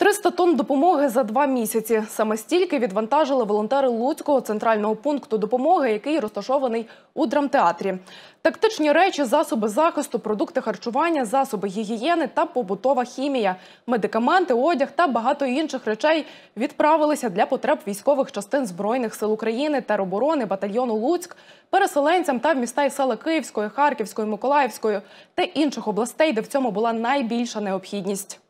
300 тонн допомоги за два місяці. Саме стільки відвантажили волонтери Луцького центрального пункту допомоги, який розташований у драмтеатрі. Тактичні речі, засоби захисту, продукти харчування, засоби гігієни та побутова хімія, медикаменти, одяг та багато інших речей відправилися для потреб військових частин збройних сил України, тероборони, батальйону Луцьк, переселенцям та в міста і села Київської, Харківської, Миколаївської та інших областей, де в цьому була найбільша необхідність.